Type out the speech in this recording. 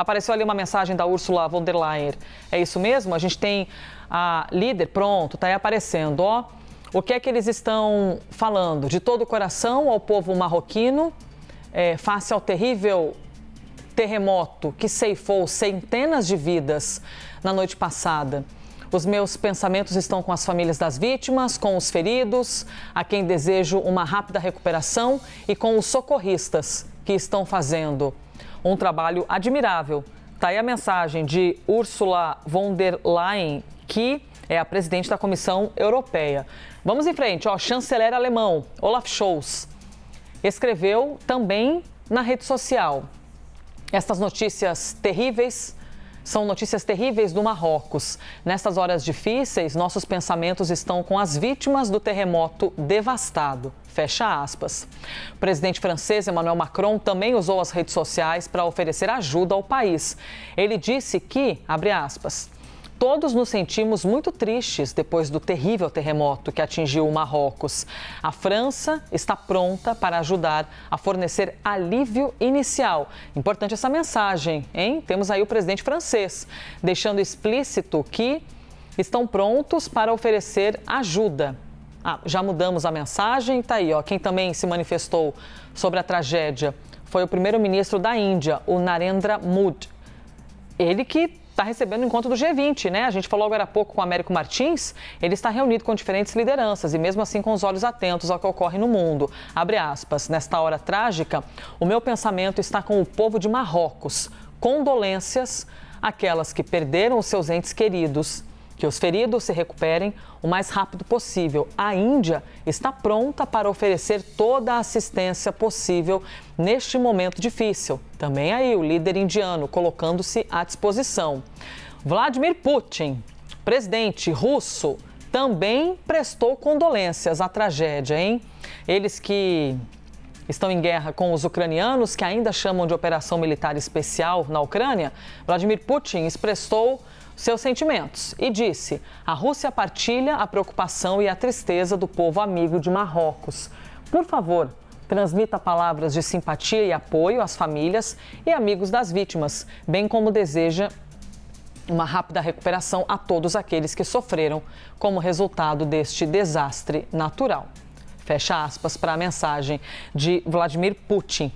Apareceu ali uma mensagem da Ursula von der Leyen. É isso mesmo? A gente tem a líder, pronto, está aí aparecendo, ó. O que é que eles estão falando? De todo o coração ao povo marroquino, é, face ao terrível terremoto que ceifou centenas de vidas na noite passada. Os meus pensamentos estão com as famílias das vítimas, com os feridos, a quem desejo uma rápida recuperação e com os socorristas que estão fazendo um trabalho admirável. Está aí a mensagem de Ursula von der Leyen, que é a presidente da Comissão Europeia. Vamos em frente, ó, chanceler alemão Olaf Scholz escreveu também na rede social. Estas notícias terríveis são notícias terríveis do Marrocos. Nestas horas difíceis, nossos pensamentos estão com as vítimas do terremoto devastado. Fecha aspas. O presidente francês Emmanuel Macron também usou as redes sociais para oferecer ajuda ao país. Ele disse que, abre aspas, Todos nos sentimos muito tristes depois do terrível terremoto que atingiu o Marrocos. A França está pronta para ajudar a fornecer alívio inicial. Importante essa mensagem, hein? Temos aí o presidente francês deixando explícito que estão prontos para oferecer ajuda. Ah, já mudamos a mensagem, tá aí, ó. Quem também se manifestou sobre a tragédia foi o primeiro-ministro da Índia, o Narendra Modi ele que está recebendo o encontro do G20, né? A gente falou agora há pouco com o Américo Martins, ele está reunido com diferentes lideranças e mesmo assim com os olhos atentos ao que ocorre no mundo. Abre aspas, nesta hora trágica, o meu pensamento está com o povo de Marrocos. Condolências àquelas que perderam os seus entes queridos que os feridos se recuperem o mais rápido possível. A Índia está pronta para oferecer toda a assistência possível neste momento difícil. Também aí o líder indiano colocando-se à disposição. Vladimir Putin, presidente russo, também prestou condolências à tragédia, hein? Eles que estão em guerra com os ucranianos, que ainda chamam de operação militar especial na Ucrânia, Vladimir Putin expressou seus sentimentos e disse: a Rússia partilha a preocupação e a tristeza do povo amigo de Marrocos. Por favor, transmita palavras de simpatia e apoio às famílias e amigos das vítimas, bem como deseja uma rápida recuperação a todos aqueles que sofreram como resultado deste desastre natural. Fecha aspas para a mensagem de Vladimir Putin.